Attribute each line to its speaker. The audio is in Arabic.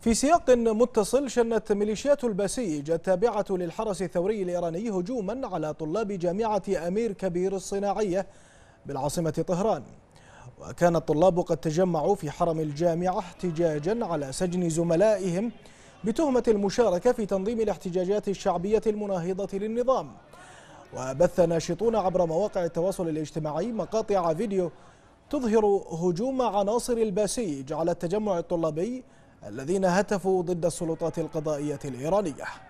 Speaker 1: في سياق متصل شنت ميليشيات الباسيج التابعة للحرس الثوري الإيراني هجوما على طلاب جامعة أمير كبير الصناعية بالعاصمة طهران وكان الطلاب قد تجمعوا في حرم الجامعة احتجاجا على سجن زملائهم بتهمة المشاركة في تنظيم الاحتجاجات الشعبية المناهضة للنظام وبث ناشطون عبر مواقع التواصل الاجتماعي مقاطع فيديو تظهر هجوم عناصر الباسيج على التجمع الطلابي الذين هتفوا ضد السلطات القضائية الإيرانية